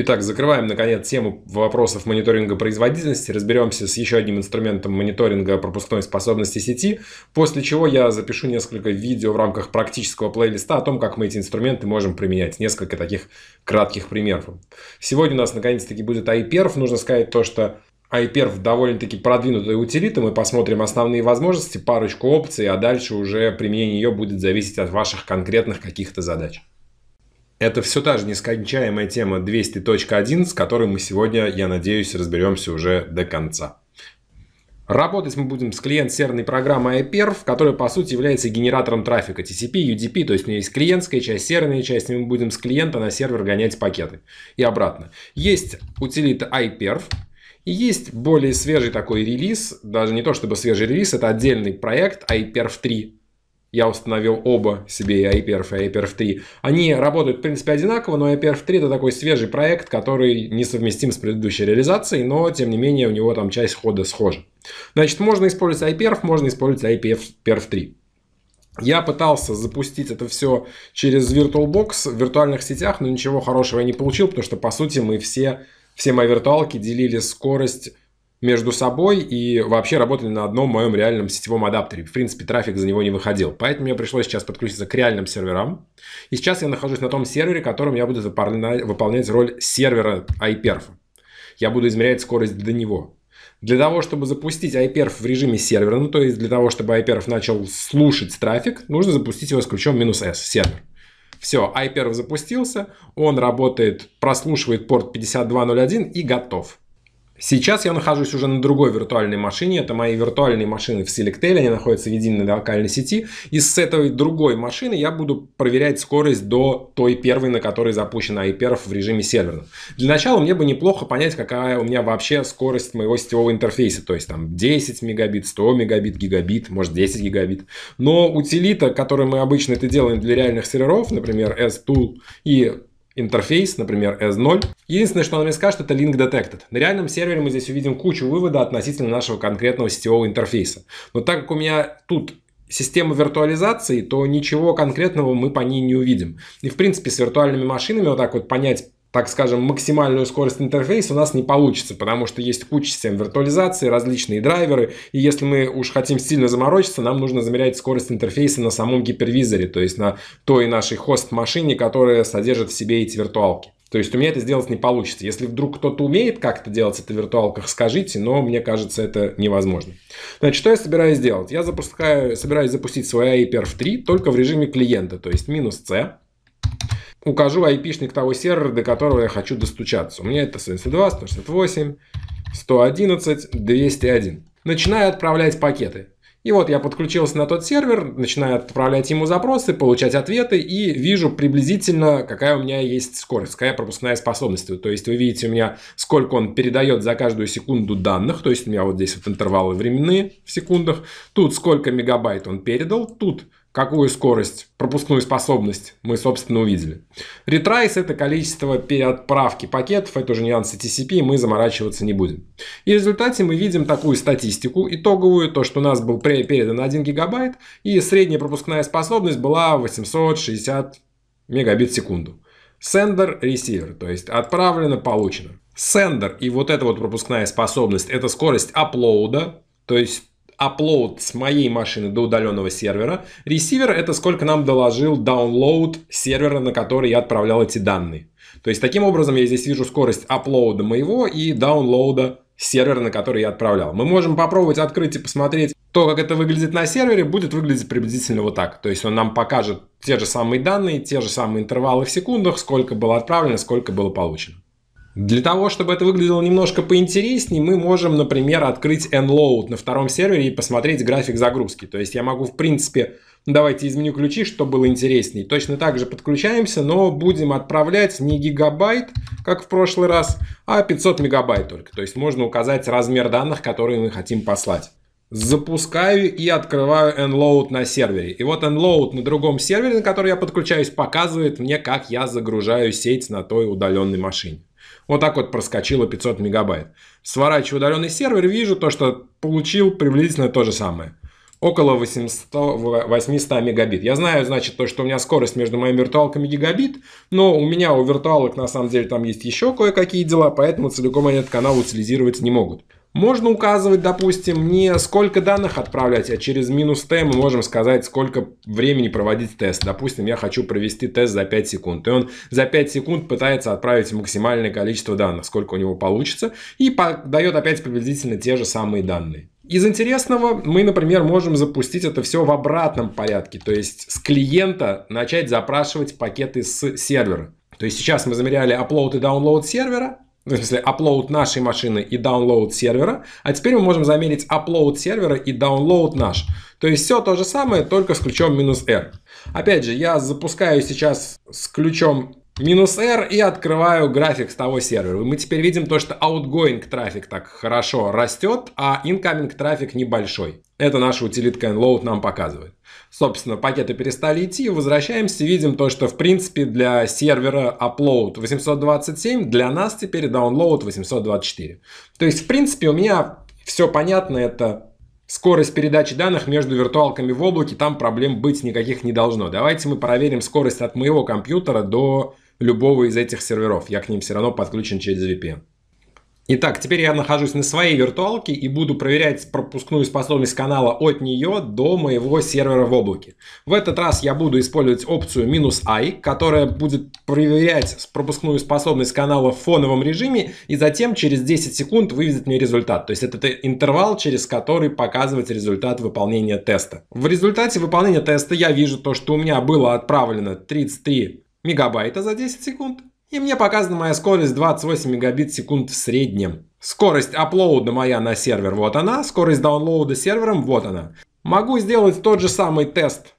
Итак, закрываем, наконец, тему вопросов мониторинга производительности. Разберемся с еще одним инструментом мониторинга пропускной способности сети, после чего я запишу несколько видео в рамках практического плейлиста о том, как мы эти инструменты можем применять. Несколько таких кратких примеров. Сегодня у нас, наконец-таки, будет iPerf. Нужно сказать то, что iPerf довольно-таки продвинутая утилита. Мы посмотрим основные возможности, парочку опций, а дальше уже применение ее будет зависеть от ваших конкретных каких-то задач. Это все та же нескончаемая тема 200.1, с которой мы сегодня, я надеюсь, разберемся уже до конца. Работать мы будем с клиент-серверной программой iPerf, которая по сути является генератором трафика TCP, UDP, то есть у нее есть клиентская часть, серверная часть, и мы будем с клиента на сервер гонять пакеты и обратно. Есть утилита iPerf, и есть более свежий такой релиз, даже не то чтобы свежий релиз, это отдельный проект iPerf 3, я установил оба себе, и IPRF, и IPRF3. Они работают, в принципе, одинаково, но IPRF3 это такой свежий проект, который несовместим с предыдущей реализацией, но, тем не менее, у него там часть хода схожа. Значит, можно использовать IPRF, можно использовать IPRF3. Я пытался запустить это все через VirtualBox в виртуальных сетях, но ничего хорошего я не получил, потому что, по сути, мы все, все мои виртуалки делили скорость между собой и вообще работали на одном моем реальном сетевом адаптере. В принципе, трафик за него не выходил. Поэтому мне пришлось сейчас подключиться к реальным серверам. И сейчас я нахожусь на том сервере, которым я буду выполнять роль сервера iPerf. Я буду измерять скорость до него. Для того, чтобы запустить iPerf в режиме сервера, ну то есть для того, чтобы iPerf начал слушать трафик, нужно запустить его с ключом минус S, сервер. Все, iPerf запустился, он работает, прослушивает порт 5201 и готов. Сейчас я нахожусь уже на другой виртуальной машине. Это мои виртуальные машины в Selectel, они находятся в единой локальной сети. И с этой другой машины я буду проверять скорость до той первой, на которой запущен iPerf в режиме серверном. Для начала мне бы неплохо понять, какая у меня вообще скорость моего сетевого интерфейса. То есть там 10 мегабит, 100 мегабит, гигабит, может 10 гигабит. Но утилита, которую мы обычно это делаем для реальных серверов, например, S-Tool и интерфейс, например, S0. Единственное, что она мне скажет, это link detected. На реальном сервере мы здесь увидим кучу вывода относительно нашего конкретного сетевого интерфейса. Но так как у меня тут система виртуализации, то ничего конкретного мы по ней не увидим. И в принципе с виртуальными машинами вот так вот понять так скажем, максимальную скорость интерфейса у нас не получится, потому что есть куча систем виртуализации, различные драйверы, и если мы уж хотим сильно заморочиться, нам нужно замерять скорость интерфейса на самом гипервизоре, то есть на той нашей хост-машине, которая содержит в себе эти виртуалки. То есть у меня это сделать не получится. Если вдруг кто-то умеет как-то делать это в виртуалках, скажите, но мне кажется, это невозможно. Значит, что я собираюсь сделать? Я запускаю, собираюсь запустить свой AIPerf 3 только в режиме клиента, то есть минус C, укажу айпишник того сервера, до которого я хочу достучаться. У меня это 72, 168, 111, 201. Начинаю отправлять пакеты. И вот я подключился на тот сервер, начинаю отправлять ему запросы, получать ответы и вижу приблизительно, какая у меня есть скорость, какая пропускная способность. То есть вы видите у меня, сколько он передает за каждую секунду данных, то есть у меня вот здесь вот интервалы временные в секундах, тут сколько мегабайт он передал, тут какую скорость, пропускную способность мы, собственно, увидели. Ретрайс – это количество переотправки пакетов, это уже нюансы TCP, мы заморачиваться не будем. И в результате мы видим такую статистику итоговую, то, что у нас был передан 1 гигабайт, и средняя пропускная способность была 860 мегабит в секунду. Sender, receiver, то есть отправлено, получено. Sender и вот эта вот пропускная способность – это скорость аплоуда, то есть upload с моей машины до удаленного сервера. Ресивер это сколько нам доложил download сервера, на который я отправлял эти данные. То есть таким образом я здесь вижу скорость upload моего и download сервера, на который я отправлял. Мы можем попробовать открыть и посмотреть то, как это выглядит на сервере, будет выглядеть приблизительно вот так. То есть он нам покажет те же самые данные, те же самые интервалы в секундах, сколько было отправлено, сколько было получено. Для того, чтобы это выглядело немножко поинтереснее, мы можем, например, открыть nload на втором сервере и посмотреть график загрузки. То есть я могу, в принципе, ну, давайте изменю ключи, чтобы было интереснее. Точно так же подключаемся, но будем отправлять не гигабайт, как в прошлый раз, а 500 мегабайт только. То есть можно указать размер данных, которые мы хотим послать. Запускаю и открываю Nload на сервере. И вот Nload на другом сервере, на который я подключаюсь, показывает мне, как я загружаю сеть на той удаленной машине. Вот так вот проскочило 500 мегабайт. Сворачиваю удаленный сервер, вижу то, что получил приблизительно то же самое. Около 800, 800 мегабит. Я знаю, значит, то, что у меня скорость между моими виртуалками гигабит, но у меня у виртуалок на самом деле там есть еще кое-какие дела, поэтому целиком они этот канал утилизировать не могут. Можно указывать, допустим, не сколько данных отправлять, а через минус t мы можем сказать, сколько времени проводить тест. Допустим, я хочу провести тест за 5 секунд. И он за 5 секунд пытается отправить максимальное количество данных, сколько у него получится. И дает опять приблизительно те же самые данные. Из интересного мы, например, можем запустить это все в обратном порядке. То есть с клиента начать запрашивать пакеты с сервера. То есть сейчас мы замеряли upload и download сервера, ну, в смысле, upload нашей машины и download сервера. А теперь мы можем замерить upload сервера и download наш. То есть все то же самое, только с ключом минус R. Опять же, я запускаю сейчас с ключом минус R и открываю график с того сервера. Мы теперь видим то, что outgoing трафик так хорошо растет, а incoming трафик небольшой. Это наша утилитка nload нам показывает. Собственно, пакеты перестали идти, возвращаемся, видим то, что в принципе для сервера upload 827, для нас теперь download 824. То есть, в принципе, у меня все понятно, это скорость передачи данных между виртуалками в облаке, там проблем быть никаких не должно. Давайте мы проверим скорость от моего компьютера до любого из этих серверов. Я к ним все равно подключен через VPN. Итак, теперь я нахожусь на своей виртуалке и буду проверять пропускную способность канала от нее до моего сервера в облаке. В этот раз я буду использовать опцию минус «i», которая будет проверять пропускную способность канала в фоновом режиме и затем через 10 секунд выведет мне результат. То есть это интервал, через который показывать результат выполнения теста. В результате выполнения теста я вижу то, что у меня было отправлено 33 мегабайта за 10 секунд. И мне показана моя скорость 28 мегабит в секунду в среднем. Скорость аплоуда моя на сервер, вот она. Скорость даунлоуда сервером, вот она. Могу сделать тот же самый тест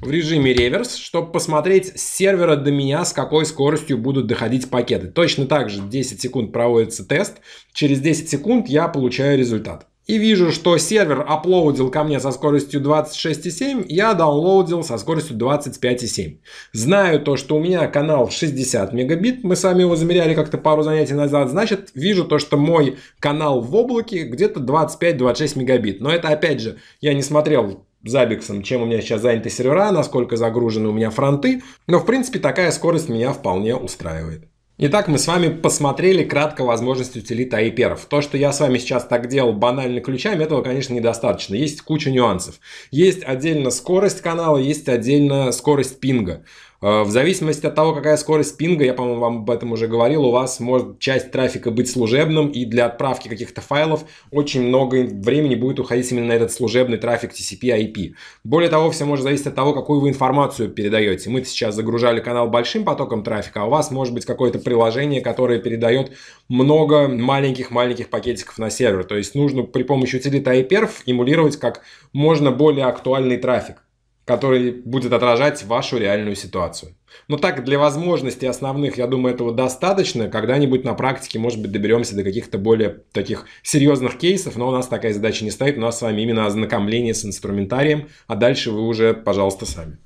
в режиме реверс, чтобы посмотреть с сервера до меня, с какой скоростью будут доходить пакеты. Точно так же 10 секунд проводится тест. Через 10 секунд я получаю результат и вижу, что сервер аплоудил ко мне со скоростью 26,7, я даунлоудил со скоростью 25,7. Знаю то, что у меня канал 60 мегабит, мы с вами его замеряли как-то пару занятий назад, значит, вижу то, что мой канал в облаке где-то 25-26 мегабит. Но это, опять же, я не смотрел Забиксом, чем у меня сейчас заняты сервера, насколько загружены у меня фронты, но, в принципе, такая скорость меня вполне устраивает. Итак, мы с вами посмотрели кратко возможности и перов. То, что я с вами сейчас так делал банально ключами, этого, конечно, недостаточно. Есть куча нюансов. Есть отдельно скорость канала, есть отдельно скорость пинга. Э, в зависимости от того, какая скорость пинга, я, по-моему, вам об этом уже говорил, у вас может часть трафика быть служебным, и для отправки каких-то файлов очень много времени будет уходить именно на этот служебный трафик TCP IP. Более того, все может зависеть от того, какую вы информацию передаете. Мы сейчас загружали канал большим потоком трафика, а у вас может быть какое-то приложение, которое передает много маленьких-маленьких пакетиков на сервер. То есть нужно при помощи утилита iPerf эмулировать как можно более актуальный трафик который будет отражать вашу реальную ситуацию. Но так для возможностей основных, я думаю, этого достаточно. Когда-нибудь на практике, может быть, доберемся до каких-то более таких серьезных кейсов, но у нас такая задача не стоит. У нас с вами именно ознакомление с инструментарием, а дальше вы уже, пожалуйста, сами.